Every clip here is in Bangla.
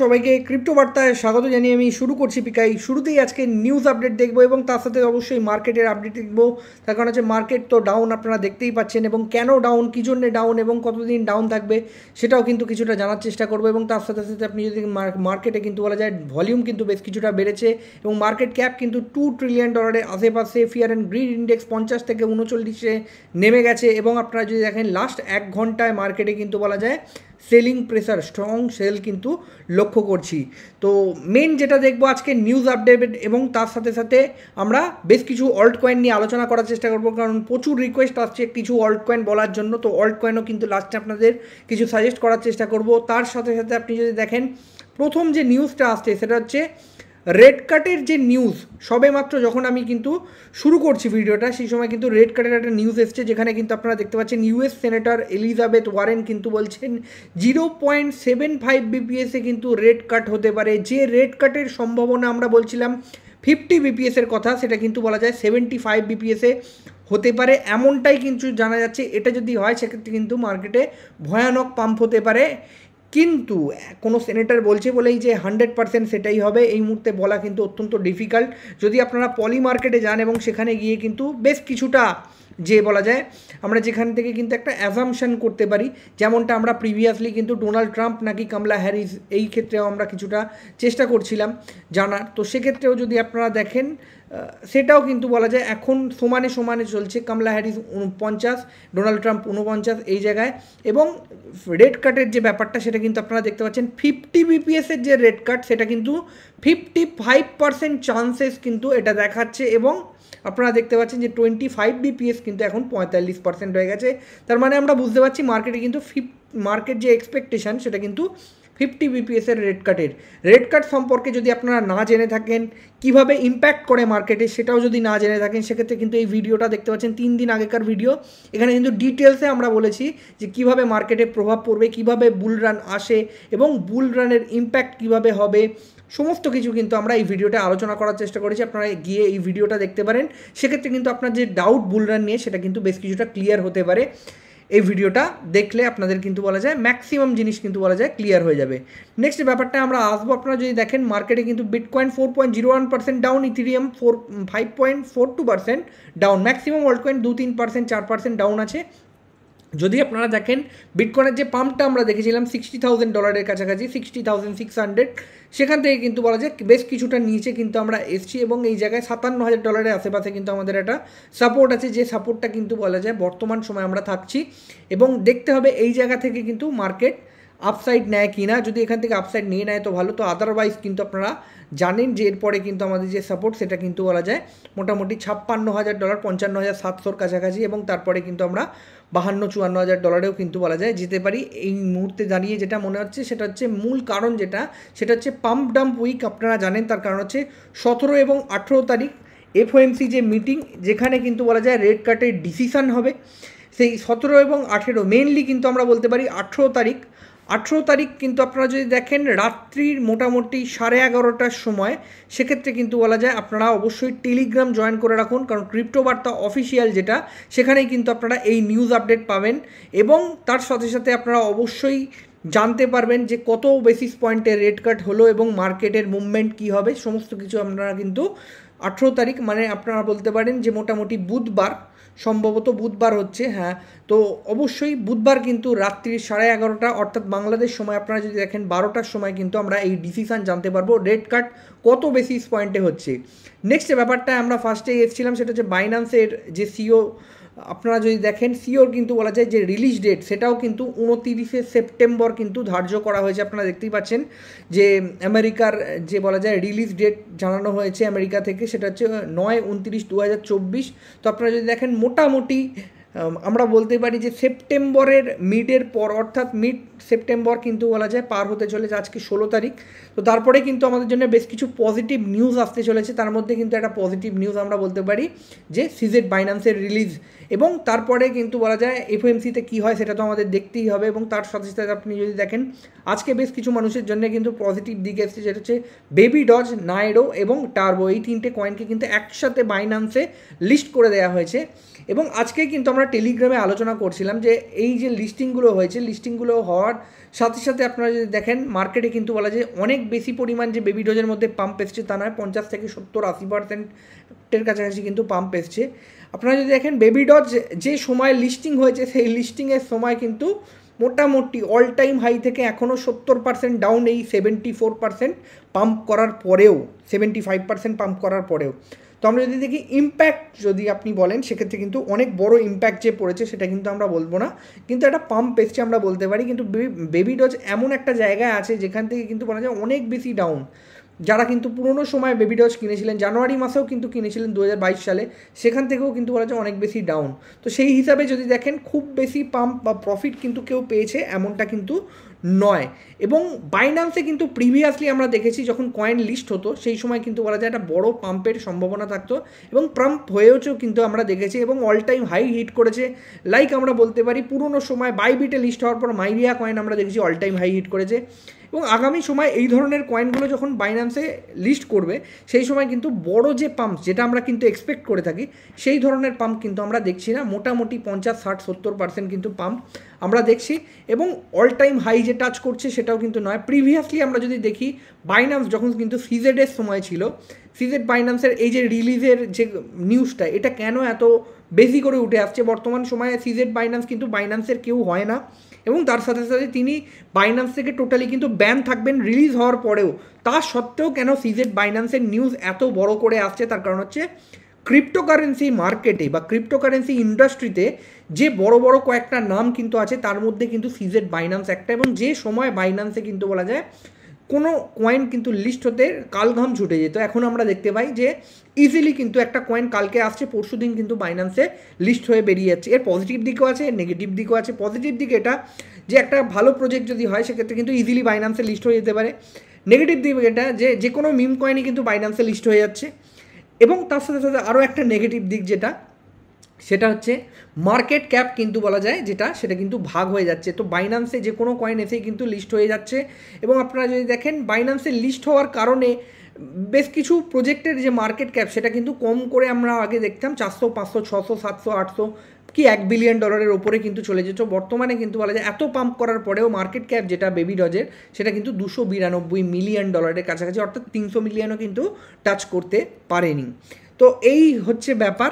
সবাইকে ক্রিপ্টো বার্তায় স্বাগত জানিয়ে আমি শুরু করছি পিকাই শুরুতেই আজকে নিউজ আপডেট দেখবো এবং তার সাথে অবশ্যই মার্কেটের আপডেট দেখবো তার কারণ হচ্ছে মার্কেট তো ডাউন আপনারা দেখতেই পাচ্ছেন এবং কেন ডাউন কী জন্যে ডাউন এবং কতদিন ডাউন থাকবে সেটাও কিন্তু কিছুটা জানার চেষ্টা করবো এবং তার সাথে সাথে আপনি যদি মার্কেটে কিন্তু বলা যায় ভলিউম কিন্তু বেশ কিছুটা বেড়েছে এবং মার্কেট ক্যাপ কিন্তু টু ট্রিলিয়ন ডলারের আশেপাশে ফিয়ার অ্যান্ড গ্রিড ইন্ডেক্স পঞ্চাশ থেকে উনচল্লিশে নেমে গেছে এবং আপনারা যদি দেখেন লাস্ট এক ঘন্টায় মার্কেটে কিন্তু বলা যায় সেলিং প্রেসার স্ট্রং সেল কিন্তু লক্ষ্য করছি তো মেন যেটা দেখবো আজকে নিউজ আপডেট এবং তার সাথে সাথে আমরা বেশ কিছু অল্ট কয়েন নিয়ে আলোচনা করার চেষ্টা করবো কারণ প্রচুর রিকোয়েস্ট আসছে কিছু অল্ট কয়েন বলার জন্য তো অল্ট কয়েনও কিন্তু লাস্টে আপনাদের কিছু সাজেস্ট করার চেষ্টা করব তার সাথে সাথে আপনি যদি দেখেন প্রথম যে নিউজটা আসছে সেটা হচ্ছে রেড কাটের যে নিউজ সবে মাত্র যখন আমি কিন্তু শুরু করছি ভিডিওটা সেই সময় কিন্তু রেড কাটের একটা নিউজ এসছে যেখানে কিন্তু আপনারা দেখতে পাচ্ছেন ইউএস সেনেটর এলিজাবেথ ওয়ারেন কিন্তু বলছেন জিরো পয়েন্ট সেভেন ফাইভ বিপিএসে কিন্তু রেড কাট হতে পারে যে রেড কাটের সম্ভাবনা আমরা বলছিলাম ফিফটি বিপিএসের কথা সেটা কিন্তু বলা যায় সেভেন্টি ফাইভ বিপিএসে হতে পারে এমনটাই কিন্তু জানা যাচ্ছে এটা যদি হয় সেক্ষেত্রে কিন্তু মার্কেটে ভয়ানক পাম্প হতে পারে কিন্তু কোনো সেনেটার বলছে বলেই যে হান্ড্রেড পার্সেন্ট সেটাই হবে এই মুহূর্তে বলা কিন্তু অত্যন্ত ডিফিকাল্ট যদি আপনারা পলি মার্কেটে যান এবং সেখানে গিয়ে কিন্তু বেশ কিছুটা যে বলা যায় আমরা যেখান থেকে কিন্তু একটা অ্যাজামশন করতে পারি যেমনটা আমরা প্রিভিয়াসলি কিন্তু ডোনাল্ড ট্রাম্প নাকি কমলা হ্যারিস এই ক্ষেত্রেও আমরা কিছুটা চেষ্টা করছিলাম জানার তো সেক্ষেত্রেও যদি আপনারা দেখেন সেটাও কিন্তু বলা যায় এখন সমানে সমানে চলছে কামলা হ্যারিস উনপঞ্চাশ ডোনাল্ড ট্রাম্প উনপঞ্চাশ এই জায়গায় এবং রেড কাটের যে ব্যাপারটা সেটা কিন্তু আপনারা দেখতে পাচ্ছেন ফিফটি বিপিএসের যে রেড কাট সেটা কিন্তু ফিফটি ফাইভ পার্সেন্ট চান্সেস কিন্তু এটা দেখাচ্ছে এবং আপনারা দেখতে পাচ্ছেন যে টোয়েন্টি ফাইভ বিপিএস কিন্তু এখন পঁয়তাল্লিশ পার্সেন্ট হয়ে গেছে তার মানে আমরা বুঝতে পারছি মার্কেটে কিন্তু ফিফ মার্কেট যে এক্সপেকটেশান সেটা কিন্তু ফিফটি বিপিএসের রেড কাটের রেড কাট সম্পর্কে যদি আপনারা না জেনে থাকেন কিভাবে ইম্প্যাক্ট করে মার্কেটে সেটাও যদি না জেনে থাকেন সেক্ষেত্রে কিন্তু এই ভিডিওটা দেখতে পাচ্ছেন তিন দিন আগেকার ভিডিও এখানে কিন্তু ডিটেলসে আমরা বলেছি যে কিভাবে মার্কেটে প্রভাব পড়বে কিভাবে বুল রান আসে এবং বুল রানের ইম্প্যাক্ট কিভাবে হবে সমস্ত কিছু কিন্তু আমরা এই ভিডিওটা আলোচনা করার চেষ্টা করেছি আপনারা গিয়ে এই ভিডিওটা দেখতে পারেন সেক্ষেত্রে কিন্তু আপনার যে ডাউট বুলরান নিয়ে সেটা কিন্তু বেশ কিছুটা ক্লিয়ার হতে পারে এই ভিডিওটা দেখলে আপনাদের কিন্তু বলা যায় ম্যাক্সিমাম জিনিস কিন্তু বলা যায় ক্লিয়ার হয়ে যাবে নেক্সট ব্যাপারটা আমরা আসবো আপনারা যদি দেখেন মার্কেটে কিন্তু bitcoin four point zero one percent down Ethereum four five point four two percent down maximum world coin দু তিন পার্সেন্ট চার পার্সেন্ট ডাউন আছে যদি আপনারা দেখেন বিটকয়েনের যে পাম্পটা আমরা দেখেছিলাম সিক্সটি থাউজেন্ড ডলারের কাছাকাছি সিক্সটি থাউজেন্ড সিক্স হান্ড্রেড সেখান থেকে কিন্তু বলা যায় বেশ কিছুটা নিচে কিন্তু আমরা এসছি এবং এই জায়গায় সাতান্ন হাজার ডলারের আশেপাশে কিন্তু আমাদের একটা সাপোর্ট আছে যে সাপোর্টটা কিন্তু বলা যায় বর্তমান সময় আমরা থাকছি এবং দেখতে হবে এই জায়গা থেকে কিন্তু মার্কেট আপসাইড নেয় কি না যদি এখান থেকে আপসাইড নিয়ে নেয় তো ভালো তো আদারওয়াইজ কিন্তু আপনারা জানেন যে এরপরে কিন্তু আমাদের যে সাপোর্ট সেটা কিন্তু বলা যায় মোটামুটি ছাপ্পান্ন হাজার ডলার পঞ্চান্ন হাজার সাতশোর কাছাকাছি এবং তারপরে কিন্তু আমরা বাহান্ন চুয়ান্ন হাজার ডলারেও কিন্তু বলা যায় যেতে পারি এই মুহূর্তে দাঁড়িয়ে যেটা মনে হচ্ছে সেটা হচ্ছে মূল কারণ যেটা সেটা হচ্ছে পাম্প ডাম্প উইক আপনারা জানেন তার কারণ হচ্ছে সতেরো এবং আঠেরো তারিখ এফওএমসি যে মিটিং যেখানে কিন্তু বলা যায় রেড কার্ডের ডিসিশান হবে সেই সতেরো এবং আঠেরো মেনলি কিন্তু আমরা বলতে পারি আঠেরো তারিখ আঠেরো তারিখ কিন্তু আপনারা যদি দেখেন রাত্রির মোটামুটি সাড়ে এগারোটার সময় সেক্ষেত্রে কিন্তু বলা যায় আপনারা অবশ্যই টেলিগ্রাম জয়েন করে রাখুন কারণ ক্রিপ্টো বার্তা অফিসিয়াল যেটা সেখানেই কিন্তু আপনারা এই নিউজ আপডেট পাবেন এবং তার সাথে সাথে আপনারা অবশ্যই জানতে পারবেন যে কত বেসিস পয়েন্টের রেট কাট হলো এবং মার্কেটের মুভমেন্ট কী হবে সমস্ত কিছু আপনারা কিন্তু আঠেরো তারিখ মানে আপনারা বলতে পারেন যে মোটামুটি বুধবার সম্ভবত বুধবার হচ্ছে হ্যাঁ তো অবশ্যই বুধবার কিন্তু রাত্রি সাড়ে এগারোটা অর্থাৎ বাংলাদেশ সময় আপনারা যদি দেখেন বারোটার সময় কিন্তু আমরা এই ডিসিশান জানতে পারবো রেড কার্ড কত বেসিস পয়েন্টে হচ্ছে নেক্সট ব্যাপারটা আমরা ফার্স্টে এসেছিলাম সেটা হচ্ছে বাইন্যান্সের যে সিও আপনারা যদি দেখেন সিওর কিন্তু বলা যায় যে রিলিজ ডেট সেটাও কিন্তু উনতিরিশে সেপ্টেম্বর কিন্তু ধার্য করা হয়েছে আপনারা দেখতেই পাচ্ছেন যে আমেরিকার যে বলা যায় রিলিজ ডেট জানানো হয়েছে আমেরিকা থেকে সেটা হচ্ছে নয় উনতিরিশ দু তো আপনারা যদি দেখেন মোটামুটি আমরা বলতে পারি যে সেপ্টেম্বরের মিডের পর অর্থাৎ মিড সেপ্টেম্বর কিন্তু বলা যায় পার হতে চলেছে আজকে ষোলো তারিখ তো তারপরে কিন্তু আমাদের জন্য বেশ কিছু পজিটিভ নিউজ আসতে চলেছে তার মধ্যে কিন্তু একটা পজিটিভ নিউজ আমরা বলতে পারি যে সিজেড বাইন্যান্সের রিলিজ এবং তারপরে কিন্তু বলা যায় এফএমসিতে কী হয় সেটা তো আমাদের দেখতেই হবে এবং তার সাথে সাথে আপনি যদি দেখেন আজকে বেশ কিছু মানুষের জন্য কিন্তু পজিটিভ দিক এসছে যেটা হচ্ছে বেবি ডজ নাইরো এবং টার্বো এই তিনটে কয়েনকে কিন্তু একসাথে বাইন্যান্সে লিস্ট করে দেওয়া হয়েছে এবং আজকে কিন্তু আমরা টেলিগ্রামে আলোচনা করছিলাম যে এই যে লিস্টিংগুলো হয়েছে লিস্টিংগুলো হওয়ার সাথে সাথে আপনারা যদি দেখেন মার্কেটে কিন্তু বলা যায় অনেক বেশি পরিমাণ যে বেবি ডোজের মধ্যে পাম্প এসছে তা নয় পঞ্চাশ থেকে সত্তর আশি পার্সেন্টের কাছাকাছি কিন্তু পাম্প এসছে আপনারা যদি দেখেন বেবি ডজ যে সময় লিস্টিং হয়েছে সেই লিস্টিংয়ের সময় কিন্তু মোটামুটি অল টাইম হাই থেকে এখনও সত্তর পার্সেন্ট ডাউন এই সেভেন্টি ফোর পার্সেন্ট পাম্প করার পরেও সেভেন্টি ফাইভ পার্সেন্ট পাম্প করার পরেও তো আমরা যদি দেখি ইম্প্যাক্ট যদি আপনি বলেন সেক্ষেত্রে কিন্তু অনেক বড় ইম্প্যাক্ট যে পড়েছে সেটা কিন্তু আমরা বলবো না কিন্তু একটা পাম্প পেস্টে আমরা বলতে পারি কিন্তু বেবি ডজ এমন একটা জায়গায় আছে যেখান থেকে কিন্তু বলা যায় অনেক বেশি ডাউন যারা কিন্তু পুরনো সময় বেবি ডজ কিনেছিলেন জানুয়ারি মাসেও কিন্তু কিনেছিলেন দু সালে সেখান থেকেও কিন্তু বলা যায় অনেক বেশি ডাউন তো সেই হিসাবে যদি দেখেন খুব বেশি পাম্প বা প্রফিট কিন্তু কেউ পেয়েছে এমনটা কিন্তু নয় এবং বাইন্যান্সে কিন্তু প্রিভিয়াসলি আমরা দেখেছি যখন কয়েন লিস্ট হতো সেই সময় কিন্তু বলা যায় একটা বড় পাম্পের সম্ভাবনা থাকতো এবং পাম্প হয়েওছেও কিন্তু আমরা দেখেছি এবং অল টাইম হাই হিট করেছে লাইক আমরা বলতে পারি পুরনো সময় বাইবিটে লিস্ট হওয়ার পর মাইভিয়া কয়েন আমরা দেখেছি অল টাইম হাই হিট করেছে এবং আগামী সময় এই ধরনের কয়েনগুলো যখন বাইন্যান্সে লিস্ট করবে সেই সময় কিন্তু বড় যে পাম্পস যেটা আমরা কিন্তু এক্সপেক্ট করে থাকি সেই ধরনের পাম্প কিন্তু আমরা দেখছি না মোটামুটি পঞ্চাশ ষাট সত্তর পার্সেন্ট কিন্তু পাম্প আমরা দেখছি এবং অল টাইম হাই যে টাচ করছে সেটাও কিন্তু নয় প্রিভিয়াসলি আমরা যদি দেখি বাইন্যান্স যখন কিন্তু সিজেডের সময় ছিল সিজেড বাইন্যান্সের এই যে রিলিজের যে নিউজটা এটা কেন এত বেশি করে উঠে আসছে বর্তমান সময়ে সিজেড বাইন্যান্স কিন্তু বাইন্যান্সের কেউ হয় না এবং তার সাথে সাথে তিনি বাইন্যান্স থেকে টোটালি কিন্তু ব্যান থাকবেন রিলিজ হওয়ার পরেও তা সত্ত্বেও কেন সিজেড বাইন্যান্সের নিউজ এত বড় করে আসছে তার কারণ হচ্ছে ক্রিপ্টোকারেন্সি মার্কেটে বা ক্রিপ্টোকারেন্সি ইন্ডাস্ট্রিতে যে বড় বড় কয়েকটা নাম কিন্তু আছে তার মধ্যে কিন্তু সিজেড বাইন্যান্স একটা এবং যে সময় বাইন্যান্সে কিন্তু বলা যায় কোনো কয়েন কিন্তু লিস্ট হতে কালঘাম ছুটে যেত এখন আমরা দেখতে পাই যে ইজিলি কিন্তু একটা কয়েন কালকে আসছে পরশু দিন কিন্তু বাইন্যান্সে লিস্ট হয়ে বেরিয়ে যাচ্ছে এর পজিটিভ দিকও আছে নেগেটিভ দিকও আছে পজিটিভ দিক এটা যে একটা ভালো প্রজেক্ট যদি হয় সেক্ষেত্রে কিন্তু ইজিলি বাইন্যান্সে লিস্ট হয়ে যেতে পারে নেগেটিভ দিক এটা যে যে কোনো মিম কয়েনই কিন্তু বাইন্যান্সে লিস্ট হয়ে যাচ্ছে এবং তার সাথে সাথে আরও একটা নেগেটিভ দিক যেটা সেটা হচ্ছে মার্কেট ক্যাপ কিন্তু বলা যায় যেটা সেটা কিন্তু ভাগ হয়ে যাচ্ছে তো বাইন্যান্সে যে কোনো কয়েন এসেই কিন্তু লিস্ট হয়ে যাচ্ছে এবং আপনারা যদি দেখেন বাইন্যান্সে লিস্ট হওয়ার কারণে বেশ কিছু প্রোজেক্টের যে মার্কেট ক্যাপ সেটা কিন্তু কম করে আমরা আগে দেখতাম চারশো পাঁচশো ছশো সাতশো আটশো কি এক বিলিয়ন ডলারের ওপরে কিন্তু চলে যেত বর্তমানে কিন্তু বলা যায় এত পাম্প করার পরেও মার্কেট ক্যাপ যেটা বেবি ডজের সেটা কিন্তু দুশো বিরানব্বই মিলিয়ন ডলারের কাছাকাছি অর্থাৎ তিনশো মিলিয়নও কিন্তু টাচ করতে পারেনি তো এই হচ্ছে ব্যাপার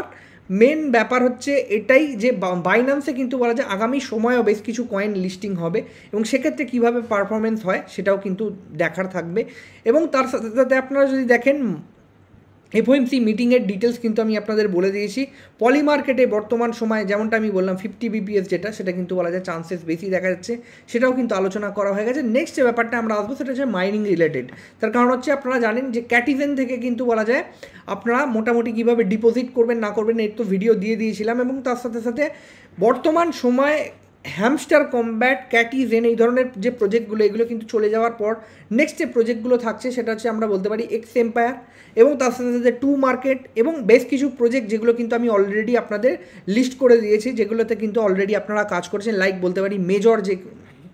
মেন ব্যাপার হচ্ছে এটাই যে বাইন্যান্সে কিন্তু বলা যায় আগামী সময়েও বেশ কিছু কয়েন লিস্টিং হবে এবং সেক্ষেত্রে কীভাবে পারফরমেন্স হয় সেটাও কিন্তু দেখার থাকবে এবং তার সাথে সাথে আপনারা যদি দেখেন এফওএমসি মিটিংয়ের ডিটেলস কিন্তু আমি আপনাদের বলে দিয়েছি পলি মার্কেটে বর্তমান সময়ে যেমনটা আমি বললাম ফিফটি বিপিএস যেটা সেটা কিন্তু বলা যায় চান্সেস বেশি দেখা যাচ্ছে সেটাও কিন্তু আলোচনা করা হয়ে গেছে নেক্সট যে ব্যাপারটা আমরা আসবো সেটা হচ্ছে মাইনিং রিলেটেড তার কারণ হচ্ছে আপনারা জানেন যে ক্যাটিজেন থেকে কিন্তু বলা যায় আপনারা মোটামুটি কীভাবে ডিপোজিট করবেন না করবেন এর তো ভিডিও দিয়ে দিয়েছিলাম এবং তার সাথে সাথে বর্তমান সময়ে হ্যামস্টার কম্ব্যাট ক্যাটিজেন এই ধরনের যে প্রজেক্টগুলো এগুলো কিন্তু চলে যাওয়ার পর নেক্সট যে প্রজেক্টগুলো থাকছে সেটা হচ্ছে আমরা বলতে পারি এক্স এম্পায়ার এবং তার সাথে সাথে টু মার্কেট এবং বেশ কিছু প্রজেক্ট যেগুলো কিন্তু আমি অলরেডি আপনাদের লিস্ট করে দিয়েছি যেগুলোতে কিন্তু অলরেডি আপনারা কাজ করেছেন লাইক বলতে পারি মেজর যে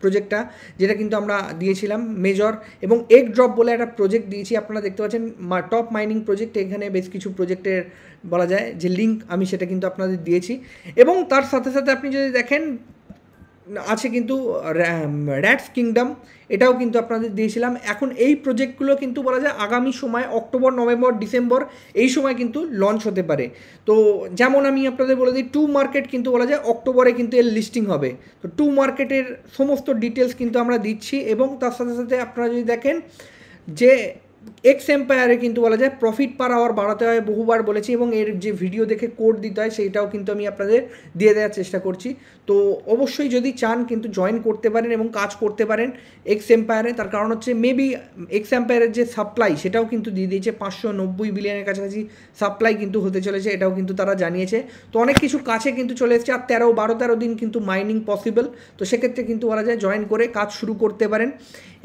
প্রজেক্টটা যেটা কিন্তু আমরা দিয়েছিলাম মেজর এবং এক ড্রপ বলে একটা প্রজেক্ট দিয়েছি আপনারা দেখতে পাচ্ছেন টপ মাইনিং প্রজেক্ট এখানে বেশ কিছু প্রজেক্টের বলা যায় যে লিঙ্ক আমি সেটা কিন্তু আপনাদের দিয়েছি এবং তার সাথে সাথে আপনি যদি দেখেন আছে কিন্তু র্যাটস কিংডম এটাও কিন্তু আপনাদের দিয়েছিলাম এখন এই প্রজেক্টগুলো কিন্তু বলা যায় আগামী সময় অক্টোবর নভেম্বর ডিসেম্বর এই সময় কিন্তু লঞ্চ হতে পারে তো যেমন আমি আপনাদের বলে দিই টু মার্কেট কিন্তু বলা যায় অক্টোবরে কিন্তু এর লিস্টিং হবে তো টু মার্কেটের সমস্ত ডিটেলস কিন্তু আমরা দিচ্ছি এবং তার সাথে সাথে আপনারা যদি দেখেন যে এক্স এম্পায়ারে কিন্তু বলা যায় প্রফিট পার আওয়ার বাড়াতে হয় বহুবার বলেছি এবং এর যে ভিডিও দেখে কোড দিতে হয় সেইটাও কিন্তু আমি আপনাদের দিয়ে দেওয়ার চেষ্টা করছি তো অবশ্যই যদি চান কিন্তু জয়েন করতে পারেন এবং কাজ করতে পারেন এক্স এম্পায়ারে তার কারণ হচ্ছে মেবি এক্স এম্পায়ারের যে সাপ্লাই সেটাও কিন্তু দিয়ে দিয়েছে পাঁচশো নব্বই বিলিয়নের কাছাকাছি সাপ্লাই কিন্তু হতে চলেছে এটাও কিন্তু তারা জানিয়েছে তো অনেক কিছু কাছে কিন্তু চলে এসেছে আর তেরো বারো তেরো দিন কিন্তু মাইনিং পসিবল তো সেক্ষেত্রে কিন্তু বলা যায় জয়েন করে কাজ শুরু করতে পারেন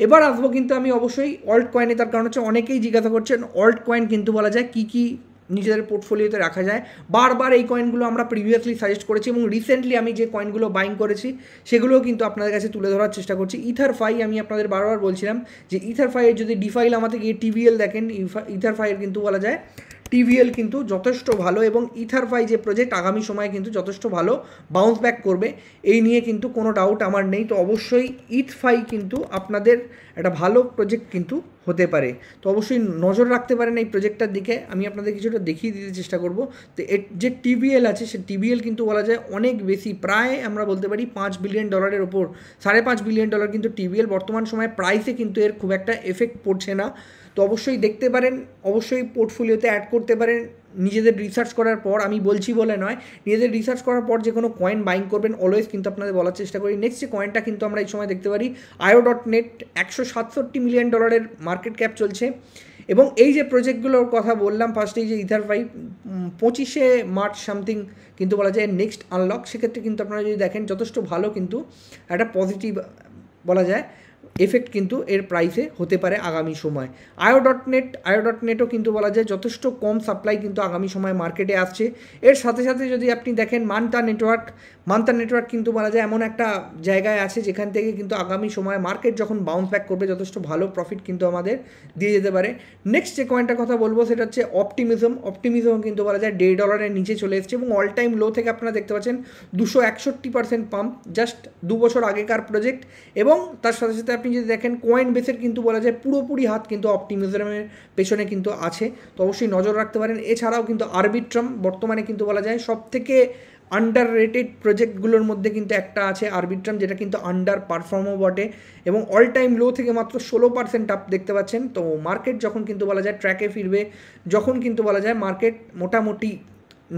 এবার আসবো কিন্তু আমি অবশ্যই অল্ট কয়েনে তার কারণ হচ্ছে অনেকেই জিজ্ঞাসা করছেন অল্ট কয়েন কিন্তু বলা যায় কি কি নিজেদের পোর্টফোলিওতে রাখা যায় বারবার এই কয়েনগুলো আমরা প্রিভিয়াসলি সাজেস্ট করেছি এবং রিসেন্টলি আমি যে কয়েনগুলো বাইং করেছি সেগুলোও কিন্তু আপনাদের কাছে তুলে ধরার চেষ্টা করছি ইথার ফাই আমি আপনাদের বারবার বলছিলাম যে ইথার ফাইয়ের যদি ডিফাইল আমাদের গিয়ে টিভিএল দেখেন ইথার ফাইয়ের কিন্তু বলা যায় টিভিএল কিন্তু যথেষ্ট ভালো এবং ইথারফাই যে প্রজেক্ট আগামী সময়ে কিন্তু যথেষ্ট ভালো বাউন্স ব্যাক করবে এই নিয়ে কিন্তু কোনো ডাউট আমার নেই তো অবশ্যই ইথফাই কিন্তু আপনাদের একটা ভালো প্রজেক্ট কিন্তু হতে পারে তো অবশ্যই নজর রাখতে পারেন এই প্রজেক্টটার দিকে আমি আপনাদের কিছুটা দেখিয়ে দিতে চেষ্টা করব তো যে টিভিএল আছে সে টিভিএল কিন্তু বলা যায় অনেক বেশি প্রায় আমরা বলতে পারি পাঁচ বিলিয়ন ডলারের ওপর সাড়ে পাঁচ বিলিয়ন ডলার কিন্তু টিভিএল বর্তমান সময়ে প্রাইসে কিন্তু এর খুব একটা এফেক্ট পড়ছে না তো অবশ্যই দেখতে পারেন অবশ্যই পোর্টফোলিওতে অ্যাড করতে পারেন নিজেদের রিসার্চ করার পর আমি বলছি বলে নয় নিজেদের রিসার্চ করার পর যে কোনো কয়েন বাইং করবেন অলওয়েজ কিন্তু আপনাদের বলার চেষ্টা করি নেক্সট যে কয়েনটা কিন্তু আমরা এই সময় দেখতে পারি আয়ো ডট নেট একশো সাতষট্টি মিলিয়ন ডলারের মার্কেট ক্যাপ চলছে এবং এই যে প্রজেক্টগুলোর কথা বললাম ফার্স্টেই যে ইথার ফাইভ পঁচিশে মার্চ সামথিং কিন্তু বলা যায় নেক্সট আনলক সেক্ষেত্রে কিন্তু আপনারা যদি দেখেন যথেষ্ট ভালো কিন্তু একটা পজিটিভ বলা যায় এফেক্ট কিন্তু এর প্রাইসে হতে পারে আগামী সময় io dot net io dot নেটও কিন্তু বলা যায় যথেষ্ট কম সাপ্লাই কিন্তু আগামী সময় মার্কেটে আসছে এর সাথে সাথে যদি আপনি দেখেন মান্তা নেটওয়ার্ক মান্তা নেটওয়ার্ক কিন্তু বলা যায় এমন একটা জায়গায় আছে যেখান থেকে কিন্তু আগামী সময় মার্কেট যখন বাউন্স ব্যাক করবে যথেষ্ট ভালো প্রফিট কিন্তু আমাদের দিয়ে যেতে পারে নেক্সট যে কয়েন্টার কথা বলবো সেটা হচ্ছে অপটিমিজম অপটিমিজম কিন্তু বলা যায় দেড় ডলারের নিচে চলে এসছে এবং অল টাইম লো থেকে আপনারা দেখতে পাচ্ছেন দুশো একষট্টি পার্সেন্ট পাম্প জাস্ট দু বছর আগেকার প্রজেক্ট এবং তার সাথে সাথে আপনি যদি দেখেন কয়েন বেসের কিন্তু বলা যায় পুরোপুরি হাত কিন্তু অপটিমিজমের পেছনে কিন্তু আছে তো অবশ্যই নজর রাখতে পারেন এছাড়াও কিন্তু আরবিট্রাম বর্তমানে কিন্তু বলা যায় সব থেকে আন্ডার রেটেড প্রজেক্টগুলোর মধ্যে কিন্তু একটা আছে আরবিট্রাম যেটা কিন্তু আন্ডার পারফর্মও বটে এবং অল টাইম লো থেকে মাত্র ষোলো পার্সেন্ট আপ দেখতে পাচ্ছেন তো মার্কেট যখন কিন্তু বলা যায় ট্র্যাকে ফিরবে যখন কিন্তু বলা যায় মার্কেট মোটামুটি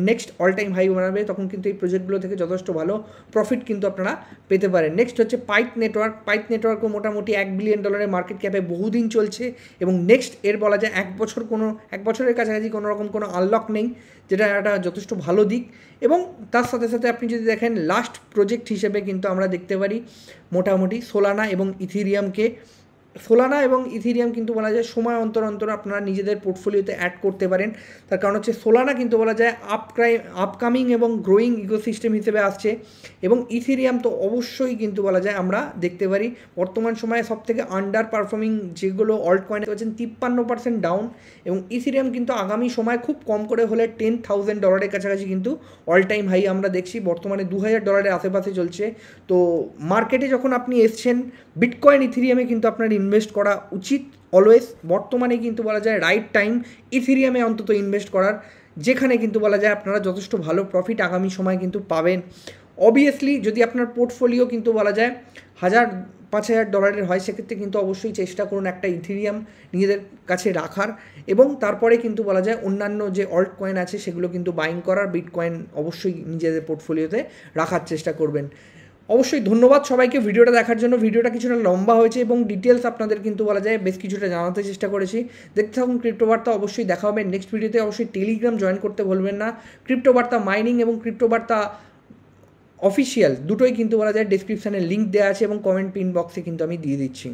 নেক্সট অল টাইম হাই বানাবে তখন কিন্তু এই প্রজেক্টগুলো থেকে যথেষ্ট ভালো প্রফিট কিন্তু আপনারা পেতে পারেন নেক্সট হচ্ছে পাইথ নেটওয়ার্ক পাইথ নেটওয়ার্কও মোটামুটি এক বিলিয়ন ডলারের মার্কেট ক্যাপে বহুদিন চলছে এবং নেক্সট এর বলা যায় এক বছর কোনো এক বছরের কাছাকাছি কোনো রকম কোনো আনলক নেই যেটা একটা যথেষ্ট ভালো দিক এবং তার সাথে সাথে আপনি যদি দেখেন লাস্ট প্রজেক্ট হিসেবে কিন্তু আমরা দেখতে পারি মোটামুটি সোলানা এবং ইথিরিয়ামকে সোলানা এবং ইথিরিয়াম কিন্তু বলা যায় সময় অন্তর অন্তর আপনারা নিজেদের পোর্টফোলিওতে অ্যাড করতে পারেন তার কারণ হচ্ছে সোলানা কিন্তু বলা যায় আপক্রাই আপকামিং এবং গ্রোয়িং ইকোসিস্টেম হিসেবে আসছে এবং ইথিরিয়াম তো অবশ্যই কিন্তু বলা যায় আমরা দেখতে পারি বর্তমান সময়ে সবথেকে আন্ডার পারফর্মিং যেগুলো অল্ট কয়েন হচ্ছেন তিপ্পান্ন পার্সেন্ট ডাউন এবং ইথিরিয়াম কিন্তু আগামী সময় খুব কম করে হলে টেন থাউজেন্ড ডলারের কাছাকাছি কিন্তু অল টাইম হাই আমরা দেখছি বর্তমানে দু হাজার ডলারের আশেপাশে চলছে তো মার্কেটে যখন আপনি এসছেন বিটকয়েন ইথিরিয়ামে কিন্তু আপনার ইনভেস্ট করা উচিত অলওয়েজ বর্তমানে কিন্তু বলা যায় রাইট টাইম ইথিরিয়ামে অন্তত ইনভেস্ট করার যেখানে কিন্তু বলা যায় আপনারা যথেষ্ট ভালো প্রফিট আগামী সময় কিন্তু পাবেন অবভিয়াসলি যদি আপনার পোর্টফোলিও কিন্তু বলা যায় হাজার পাঁচ হাজার ডলারের হয় সেক্ষেত্রে কিন্তু অবশ্যই চেষ্টা করুন একটা ইথিরিয়াম নিজেদের কাছে রাখার এবং তারপরে কিন্তু বলা যায় অন্যান্য যে অল্ট কয়েন আছে সেগুলো কিন্তু বাইং করার বিট কয়েন অবশ্যই নিজেদের পোর্টফোলিওতে রাখার চেষ্টা করবেন অবশ্যই ধন্যবাদ সবাইকে ভিডিওটা দেখার জন্য ভিডিওটা কিছুটা লম্বা হয়েছে এবং ডিটেলস আপনাদের কিন্তু বলা যায় বেশ কিছুটা জানাতে চেষ্টা করেছি দেখতে থাকুন ক্রিপ্টোবার্তা অবশ্যই দেখা হবে নেক্সট ভিডিওতে অবশ্যই টেলিগ্রাম জয়েন করতে ভুলবেন না ক্রিপ্টোবার্তা মাইনিং এবং ক্রিপ্টোবার্তা অফিসিয়াল দুটোই কিন্তু বলা যায় ডিসক্রিপশানে লিঙ্ক দেওয়া আছে এবং কমেন্ট পিন বক্সে কিন্তু আমি দিয়ে দিচ্ছি